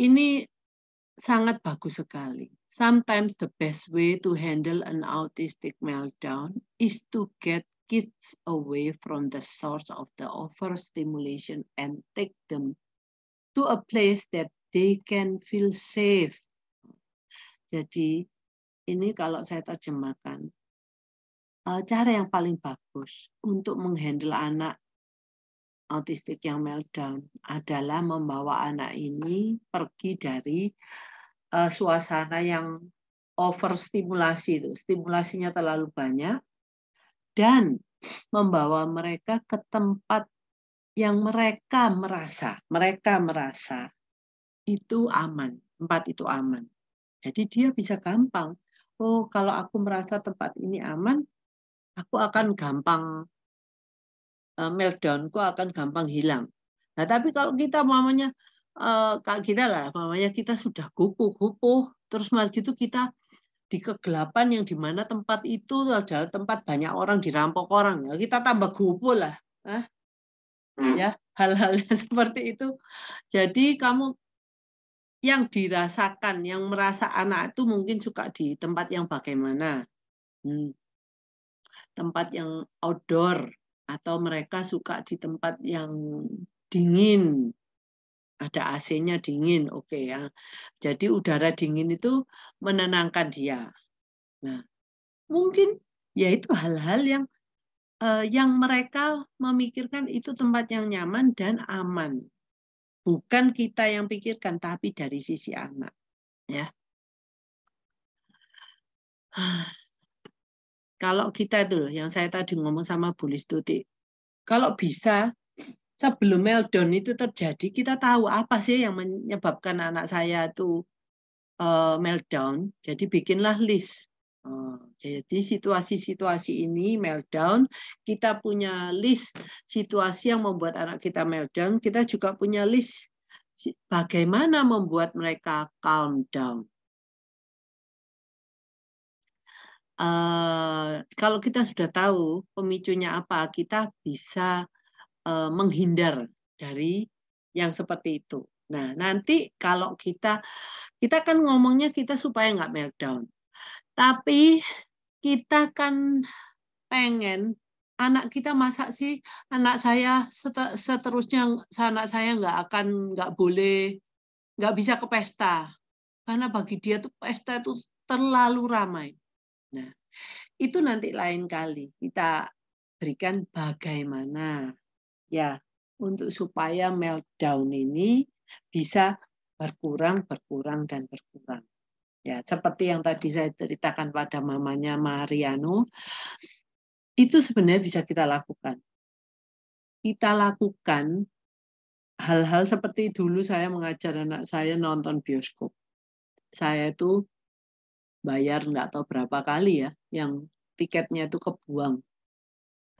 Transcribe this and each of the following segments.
Ini sangat bagus sekali. Sometimes the best way to handle an autistic meltdown is to get kids away from the source of the overstimulation and take them to a place that they can feel safe. Jadi ini kalau saya terjemahkan, eh, cara yang paling bagus untuk menghandle anak autistik yang meltdown adalah membawa anak ini pergi dari uh, suasana yang overstimulasi itu, stimulasinya terlalu banyak dan membawa mereka ke tempat yang mereka merasa, mereka merasa itu aman, tempat itu aman. Jadi dia bisa gampang. Oh, kalau aku merasa tempat ini aman, aku akan gampang Eh, meltdownku akan gampang hilang. Nah, tapi kalau kita mamanya eh, kalau kita lah, mamanya kita sudah gupuh-gupuh, terus malah gitu kita di kegelapan yang dimana tempat itu adalah tempat banyak orang dirampok orang ya kita tambah gupuh lah ah. hmm. ya hal-hal seperti itu jadi kamu yang dirasakan yang merasa anak itu mungkin suka di tempat yang bagaimana hmm. tempat yang outdoor atau mereka suka di tempat yang dingin ada AC-nya dingin oke okay ya jadi udara dingin itu menenangkan dia nah mungkin yaitu hal-hal yang eh, yang mereka memikirkan itu tempat yang nyaman dan aman bukan kita yang pikirkan tapi dari sisi anak ya Kalau kita itu loh, yang saya tadi ngomong sama Bu Listuti. Kalau bisa, sebelum meltdown itu terjadi, kita tahu apa sih yang menyebabkan anak saya itu uh, meltdown. Jadi bikinlah list. Uh, jadi situasi-situasi ini meltdown, kita punya list situasi yang membuat anak kita meltdown, kita juga punya list bagaimana membuat mereka calm down. Uh, kalau kita sudah tahu pemicunya apa, kita bisa uh, menghindar dari yang seperti itu. Nah, nanti kalau kita kita kan ngomongnya kita supaya nggak meltdown, tapi kita kan pengen anak kita masa sih anak saya seterusnya anak saya nggak akan nggak boleh nggak bisa ke pesta karena bagi dia tuh pesta itu terlalu ramai itu nanti lain kali kita berikan bagaimana ya untuk supaya meltdown ini bisa berkurang, berkurang dan berkurang. Ya, seperti yang tadi saya ceritakan pada mamanya Mariano, itu sebenarnya bisa kita lakukan. Kita lakukan hal-hal seperti dulu saya mengajar anak saya nonton bioskop. Saya itu bayar nggak tahu berapa kali ya yang tiketnya itu kebuang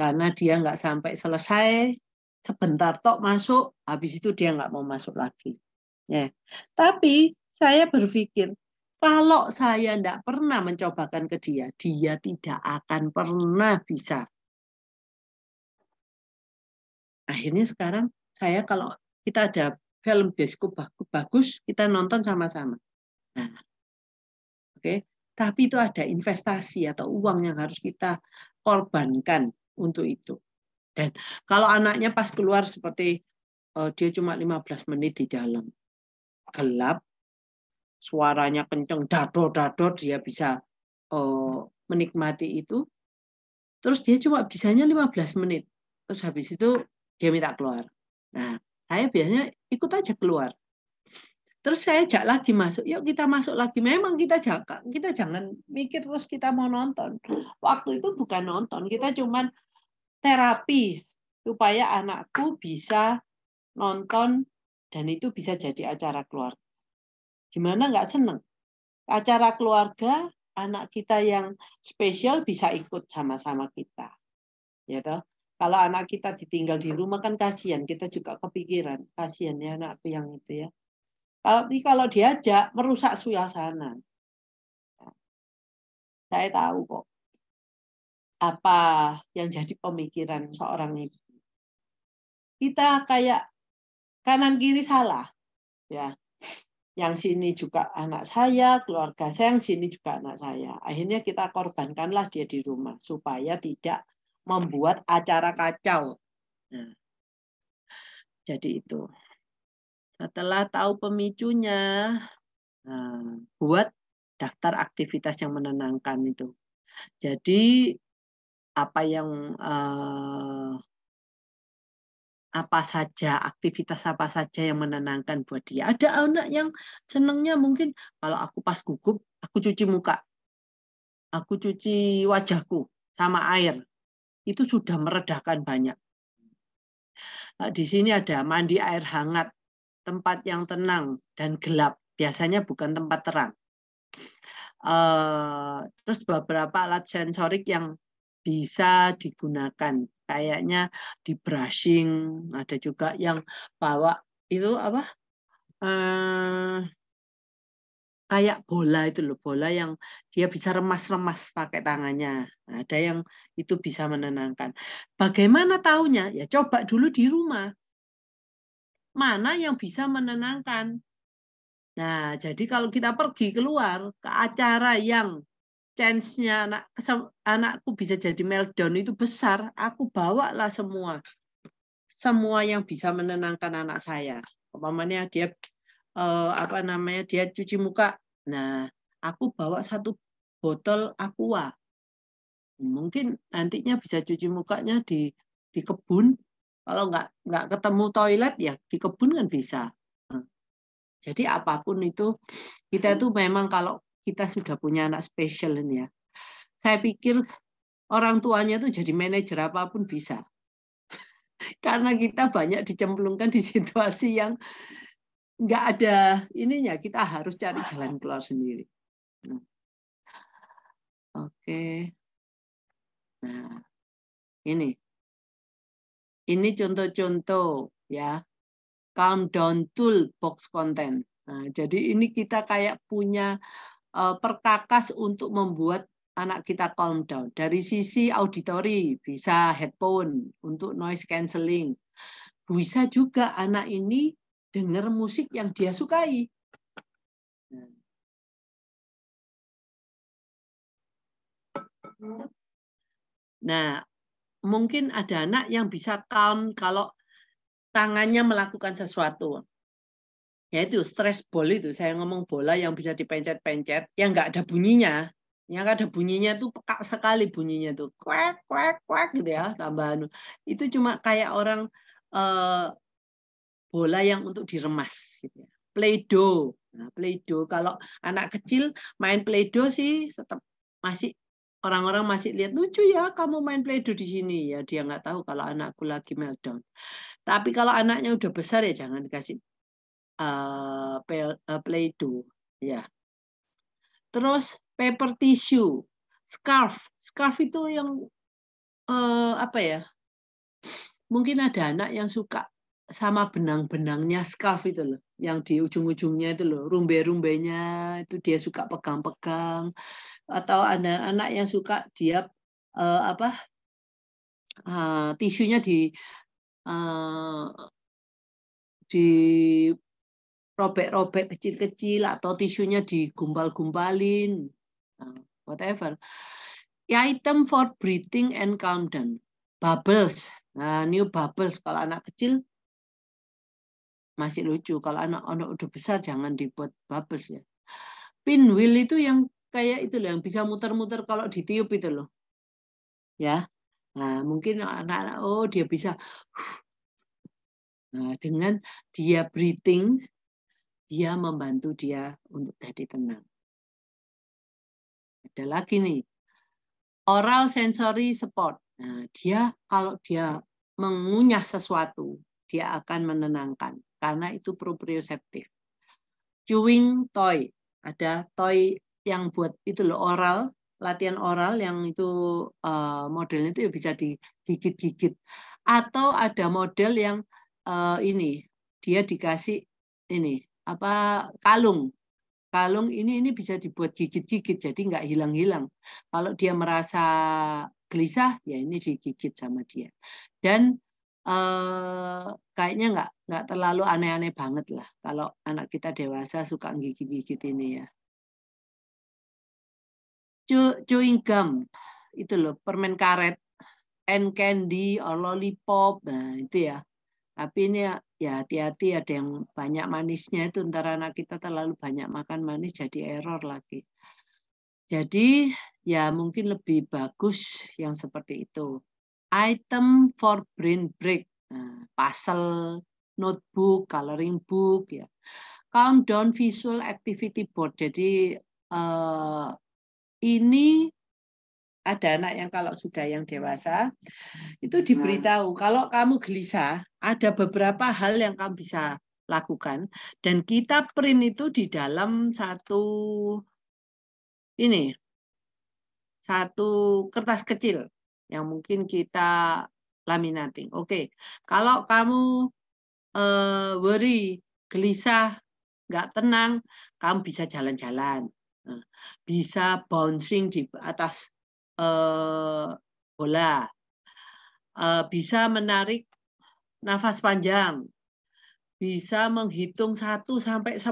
karena dia nggak sampai selesai sebentar tok masuk habis itu dia nggak mau masuk lagi ya tapi saya berpikir kalau saya tidak pernah mencobakan ke dia dia tidak akan pernah bisa akhirnya sekarang saya kalau kita ada film bioskop bagus kita nonton sama-sama nah Oke. Tapi itu ada investasi atau uang yang harus kita korbankan untuk itu. Dan kalau anaknya pas keluar seperti oh, dia cuma 15 menit di dalam gelap, suaranya kenceng, dador-dador dia bisa oh, menikmati itu. Terus dia cuma bisanya 15 menit. Terus habis itu dia minta keluar. Nah, saya biasanya ikut aja keluar. Terus saya ajak lagi masuk, yuk kita masuk lagi. Memang kita jaga, kita jangan mikir terus kita mau nonton. Waktu itu bukan nonton, kita cuman terapi supaya anakku bisa nonton dan itu bisa jadi acara keluarga. Gimana nggak seneng? Acara keluarga anak kita yang spesial bisa ikut sama-sama kita. Ya toh? Kalau anak kita ditinggal di rumah kan kasihan, kita juga kepikiran. Kasihan ya anakku yang itu ya kalau kalau diajak merusak suasana. Saya tahu kok apa yang jadi pemikiran seorang ibu. Kita kayak kanan kiri salah, ya. Yang sini juga anak saya, keluarga saya, yang sini juga anak saya. Akhirnya kita korbankanlah dia di rumah supaya tidak membuat acara kacau. Nah, jadi itu. Setelah tahu pemicunya, nah, buat daftar aktivitas yang menenangkan itu. Jadi apa yang eh, apa saja, aktivitas apa saja yang menenangkan buat dia. Ada anak yang senangnya mungkin kalau aku pas gugup, aku cuci muka. Aku cuci wajahku sama air. Itu sudah meredakan banyak. Nah, di sini ada mandi air hangat tempat yang tenang dan gelap, biasanya bukan tempat terang. Uh, terus beberapa alat sensorik yang bisa digunakan, kayaknya di brushing, ada juga yang bawa itu apa? Uh, kayak bola itu loh bola yang dia bisa remas-remas pakai tangannya ada yang itu bisa menenangkan bagaimana taunya ya coba dulu di rumah mana yang bisa menenangkan. Nah, jadi kalau kita pergi keluar ke acara yang chance-nya anak, anakku bisa jadi meltdown itu besar, aku bawalah semua semua yang bisa menenangkan anak saya. Umpamanya dia eh, apa namanya dia cuci muka. Nah, aku bawa satu botol aqua. Mungkin nantinya bisa cuci mukanya di di kebun kalau nggak nggak ketemu toilet ya di kebun kan bisa. Jadi apapun itu kita hmm. itu memang kalau kita sudah punya anak spesial ini ya. Saya pikir orang tuanya tuh jadi manajer apapun bisa. Karena kita banyak dicemplungkan di situasi yang nggak ada ininya, kita harus cari jalan keluar sendiri. Oke, hmm. Oke. Nah, ini ini contoh-contoh ya. Calm down tool box content. Nah, jadi ini kita kayak punya uh, perkakas untuk membuat anak kita calm down. Dari sisi auditory bisa headphone untuk noise cancelling. Bisa juga anak ini dengar musik yang dia sukai. Nah, mungkin ada anak yang bisa calm kalau tangannya melakukan sesuatu. Ya itu stress ball itu, saya ngomong bola yang bisa dipencet-pencet, yang nggak ada bunyinya. Yang nggak ada bunyinya tuh pekak sekali bunyinya tuh. Kuek, kuek, kuek gitu ya tambahan. Itu cuma kayak orang eh, bola yang untuk diremas. Gitu ya. Play-Doh. Nah, Play-Doh. Kalau anak kecil main Play-Doh sih tetap masih Orang-orang masih lihat lucu ya kamu main play doh di sini ya dia nggak tahu kalau anakku lagi meltdown. Tapi kalau anaknya udah besar ya jangan dikasih uh, eh, eh, doh ya. Terus paper tissue, scarf, scarf itu yang uh, apa ya? Mungkin ada anak yang suka sama benang-benangnya scarf itu loh yang di ujung-ujungnya itu loh rumbe-rumbenya itu dia suka pegang-pegang atau ada anak yang suka dia uh, apa uh, tisunya di uh, di robek-robek kecil-kecil atau tisunya digumpal-gumpalin uh, whatever item for breathing and calm down bubbles nah new bubbles kalau anak kecil masih lucu. Kalau anak-anak udah besar jangan dibuat bubbles ya. Pinwheel itu yang kayak itu loh, yang bisa muter-muter kalau ditiup itu loh. Ya. Nah, mungkin anak-anak oh dia bisa Nah, dengan dia breathing, dia membantu dia untuk jadi tenang. Ada lagi nih, oral sensory support. Nah, dia kalau dia mengunyah sesuatu, dia akan menenangkan karena itu proprioceptif. Chewing toy, ada toy yang buat itu loh oral, latihan oral yang itu uh, modelnya itu ya bisa digigit-gigit. Atau ada model yang uh, ini dia dikasih ini apa kalung kalung ini ini bisa dibuat gigit-gigit jadi nggak hilang-hilang kalau dia merasa gelisah ya ini digigit sama dia dan eh, kayaknya nggak nggak terlalu aneh-aneh banget lah kalau anak kita dewasa suka gigit-gigit ini ya. Chewing gum itu loh permen karet, and candy, or lollipop, nah itu ya. Tapi ini ya, ya hati-hati ada yang banyak manisnya itu ntar anak kita terlalu banyak makan manis jadi error lagi. Jadi ya mungkin lebih bagus yang seperti itu item for brain break, nah, puzzle, notebook, coloring book, ya. Countdown visual activity board. Jadi uh, ini ada anak yang kalau sudah yang dewasa itu hmm. diberitahu kalau kamu gelisah ada beberapa hal yang kamu bisa lakukan dan kita print itu di dalam satu ini satu kertas kecil yang mungkin kita laminating. Oke, okay. kalau kamu uh, worry, gelisah, nggak tenang, kamu bisa jalan-jalan, nah, bisa bouncing di atas uh, bola, uh, bisa menarik nafas panjang, bisa menghitung 1 sampai 10.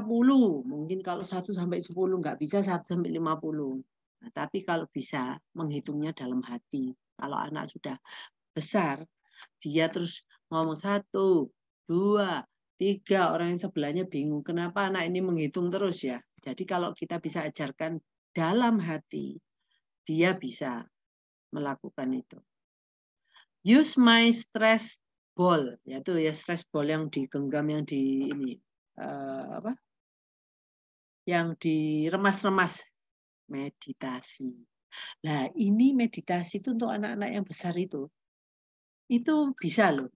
Mungkin kalau 1 sampai 10 nggak bisa 1 sampai 50. Nah, tapi kalau bisa menghitungnya dalam hati. Kalau anak sudah besar, dia terus ngomong satu, dua, tiga, orang yang sebelahnya bingung. Kenapa anak ini menghitung terus ya? Jadi kalau kita bisa ajarkan dalam hati, dia bisa melakukan itu. Use my stress ball, yaitu ya stress ball yang digenggam yang di ini uh, apa? Yang diremas-remas meditasi. Nah, ini meditasi itu untuk anak-anak yang besar itu. Itu bisa loh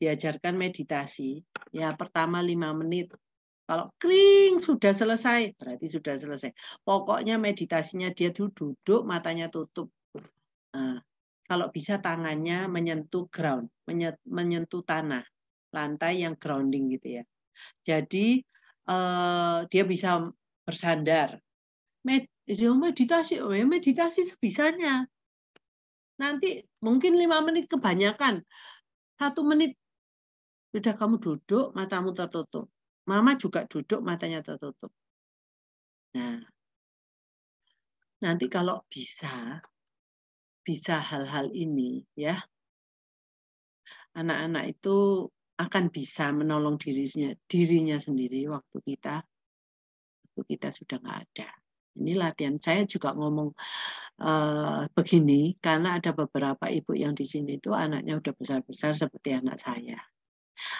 diajarkan meditasi. Ya, pertama lima menit. Kalau kering sudah selesai, berarti sudah selesai. Pokoknya meditasinya dia duduk, matanya tutup. Nah, kalau bisa tangannya menyentuh ground, menyentuh tanah, lantai yang grounding gitu ya. Jadi eh, dia bisa bersandar. Med Oma meditasi, oh, ya Meditasi sebisanya. Nanti mungkin lima menit kebanyakan. Satu menit sudah kamu duduk, matamu tertutup. Mama juga duduk, matanya tertutup. Nah, nanti kalau bisa, bisa hal-hal ini ya. Anak-anak itu akan bisa menolong dirinya dirinya sendiri waktu kita waktu kita sudah nggak ada. Ini latihan. Saya juga ngomong uh, begini karena ada beberapa ibu yang di sini itu anaknya udah besar-besar seperti anak saya.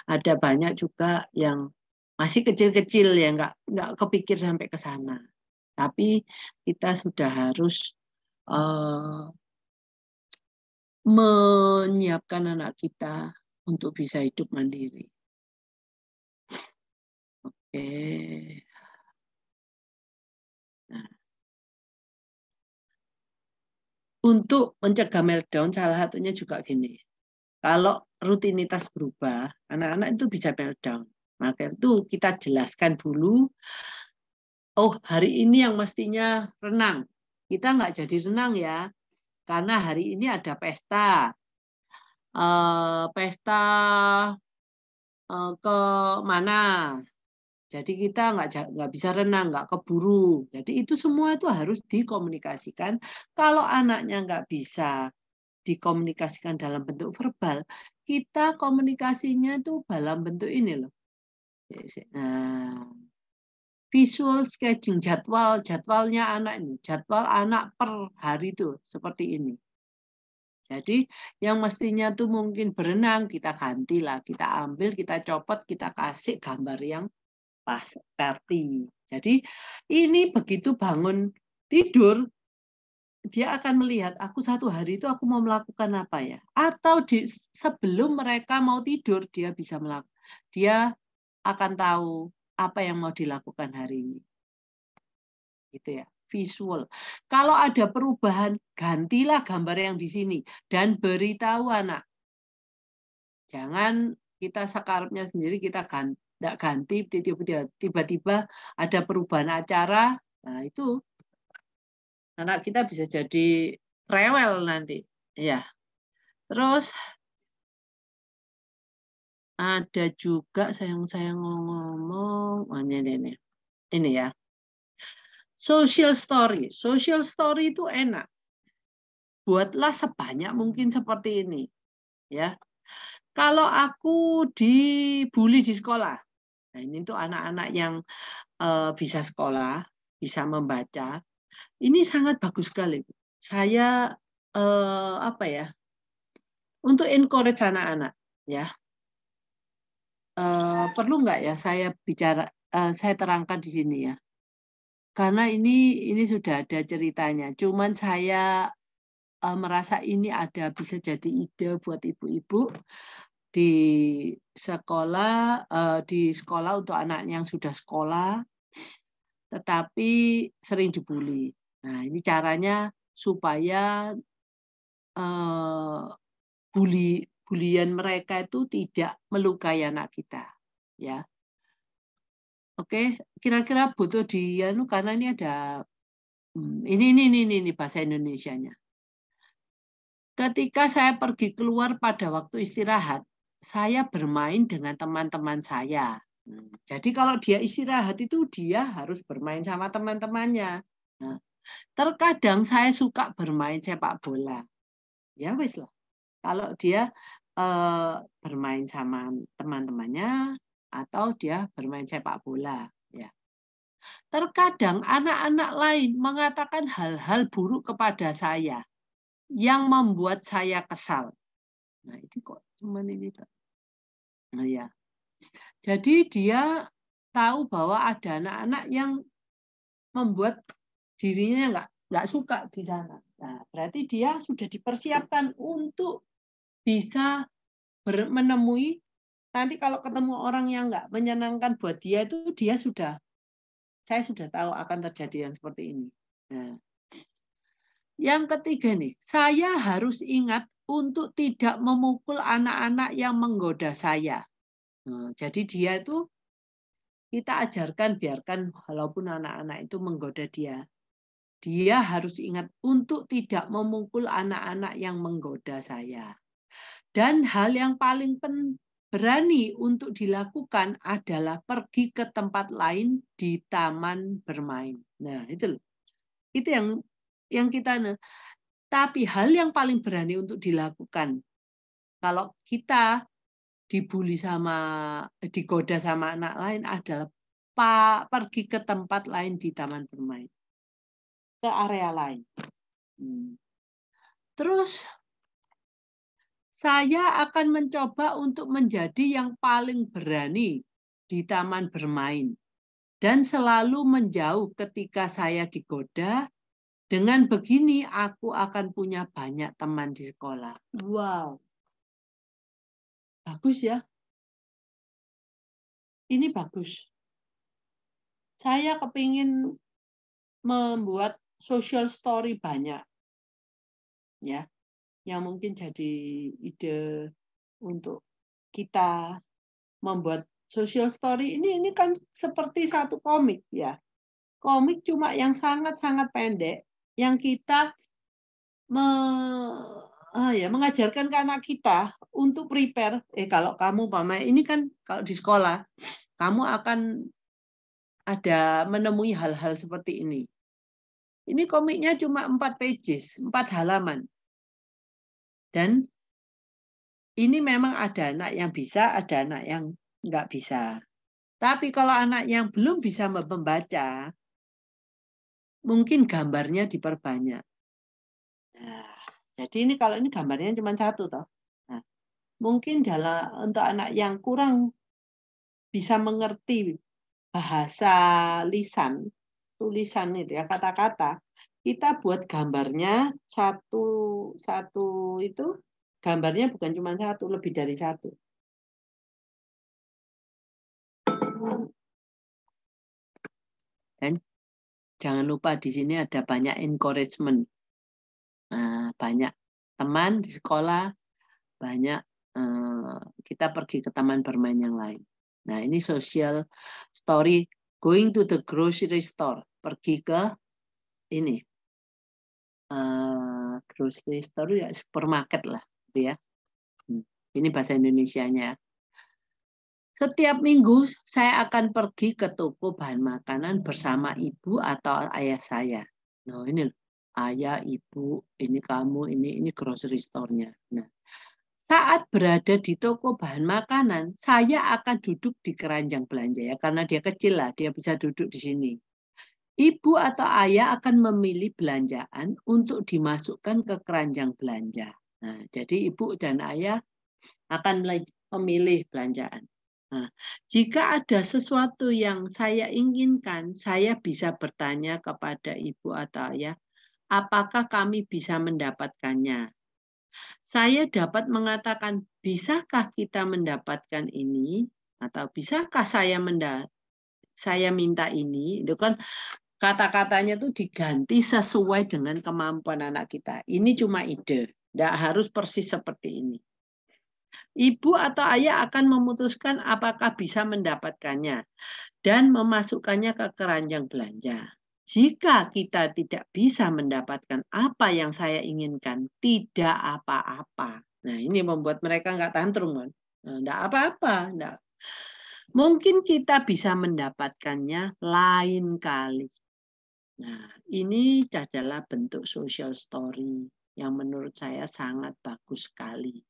Ada banyak juga yang masih kecil-kecil ya nggak nggak kepikir sampai ke sana. Tapi kita sudah harus uh, menyiapkan anak kita untuk bisa hidup mandiri. Oke. Okay. untuk mencegah meltdown salah satunya juga gini. Kalau rutinitas berubah, anak-anak itu bisa meltdown. Maka itu kita jelaskan dulu, oh hari ini yang mestinya renang. Kita nggak jadi renang ya, karena hari ini ada pesta. Uh, pesta uh, ke mana? Jadi kita nggak nggak bisa renang, nggak keburu. Jadi itu semua itu harus dikomunikasikan. Kalau anaknya nggak bisa dikomunikasikan dalam bentuk verbal, kita komunikasinya itu dalam bentuk ini loh. Nah, visual sketching jadwal jadwalnya anak ini, jadwal anak per hari itu seperti ini. Jadi yang mestinya tuh mungkin berenang kita gantilah, kita ambil, kita copot, kita kasih gambar yang pas party. Jadi ini begitu bangun tidur dia akan melihat aku satu hari itu aku mau melakukan apa ya atau di sebelum mereka mau tidur dia bisa melakukan dia akan tahu apa yang mau dilakukan hari ini gitu ya visual kalau ada perubahan gantilah gambar yang di sini dan beritahu anak jangan kita sekarapnya sendiri kita ganti tidak ganti tiba-tiba ada perubahan acara nah itu anak kita bisa jadi rewel nanti ya terus ada juga sayang-sayang ngomong ini, ini ini ya social story social story itu enak buatlah sebanyak mungkin seperti ini ya kalau aku dibully di sekolah Nah, ini tuh anak-anak yang uh, bisa sekolah, bisa membaca. Ini sangat bagus sekali. Saya uh, apa ya? Untuk encourage anak-anak, ya. Uh, perlu nggak ya saya bicara, uh, saya terangkan di sini ya. Karena ini ini sudah ada ceritanya. Cuman saya merasa ini ada bisa jadi ide buat ibu-ibu di sekolah eh, di sekolah untuk anak yang sudah sekolah tetapi sering dibully. Nah, ini caranya supaya uh, bully bulian mereka itu tidak melukai anak kita, ya. Oke, kira-kira butuh di anu karena ini ada hmm, ini ini ini ini bahasa Indonesia nya Ketika saya pergi keluar pada waktu istirahat, saya bermain dengan teman-teman saya. Hmm, jadi kalau dia istirahat itu dia harus bermain sama teman-temannya. Nah, terkadang saya suka bermain sepak bola. Ya wis lah. Kalau dia eh, bermain sama teman-temannya atau dia bermain sepak bola, ya. Terkadang anak-anak lain mengatakan hal-hal buruk kepada saya yang membuat saya kesal. Nah, itu kok Cuman ini tak, Nah, oh, ya. Jadi dia tahu bahwa ada anak-anak yang membuat dirinya nggak nggak suka di sana. Nah, berarti dia sudah dipersiapkan untuk bisa menemui nanti kalau ketemu orang yang nggak menyenangkan buat dia itu dia sudah saya sudah tahu akan terjadi yang seperti ini. Nah, yang ketiga nih, saya harus ingat untuk tidak memukul anak-anak yang menggoda saya. Nah, jadi dia itu kita ajarkan biarkan walaupun anak-anak itu menggoda dia. Dia harus ingat untuk tidak memukul anak-anak yang menggoda saya. Dan hal yang paling berani untuk dilakukan adalah pergi ke tempat lain di taman bermain. Nah, itu loh. Itu yang yang kita nah, tapi hal yang paling berani untuk dilakukan kalau kita dibully sama digoda sama anak lain adalah pak pergi ke tempat lain di taman bermain ke area lain. Hmm. Terus saya akan mencoba untuk menjadi yang paling berani di taman bermain dan selalu menjauh ketika saya digoda dengan begini aku akan punya banyak teman di sekolah. Wow. Bagus ya. Ini bagus. Saya kepingin membuat social story banyak. Ya. Yang mungkin jadi ide untuk kita membuat social story ini ini kan seperti satu komik ya. Komik cuma yang sangat-sangat pendek yang kita me, ah ya, mengajarkan ke anak kita untuk prepare. Eh kalau kamu mama ini kan kalau di sekolah kamu akan ada menemui hal-hal seperti ini. Ini komiknya cuma empat pages, empat halaman. Dan ini memang ada anak yang bisa, ada anak yang nggak bisa. Tapi kalau anak yang belum bisa membaca, mungkin gambarnya diperbanyak. Nah, jadi ini kalau ini gambarnya cuma satu toh. Nah, mungkin dalam untuk anak yang kurang bisa mengerti bahasa lisan, tulisan itu ya kata-kata, kita buat gambarnya satu satu itu gambarnya bukan cuma satu, lebih dari satu. jangan lupa di sini ada banyak encouragement. Nah, banyak teman di sekolah, banyak uh, kita pergi ke taman bermain yang lain. Nah, ini social story going to the grocery store, pergi ke ini. uh, grocery store ya supermarket lah, gitu ya. Hmm, ini bahasa Indonesia nya setiap minggu saya akan pergi ke toko bahan makanan bersama ibu atau ayah saya. Nah, ini ayah, ibu, ini kamu, ini ini grocery store-nya. Nah, saat berada di toko bahan makanan, saya akan duduk di keranjang belanja ya karena dia kecil lah, dia bisa duduk di sini. Ibu atau ayah akan memilih belanjaan untuk dimasukkan ke keranjang belanja. Nah, jadi ibu dan ayah akan memilih belanjaan. Nah, jika ada sesuatu yang saya inginkan, saya bisa bertanya kepada ibu atau ayah, apakah kami bisa mendapatkannya? Saya dapat mengatakan, bisakah kita mendapatkan ini? Atau bisakah saya menda saya minta ini? Itu kan kata-katanya tuh diganti sesuai dengan kemampuan anak kita. Ini cuma ide, tidak harus persis seperti ini ibu atau ayah akan memutuskan apakah bisa mendapatkannya dan memasukkannya ke keranjang belanja. Jika kita tidak bisa mendapatkan apa yang saya inginkan, tidak apa-apa. Nah, ini membuat mereka nggak tantrum kan? Nah, nggak apa-apa. Mungkin kita bisa mendapatkannya lain kali. Nah, ini adalah bentuk social story yang menurut saya sangat bagus sekali.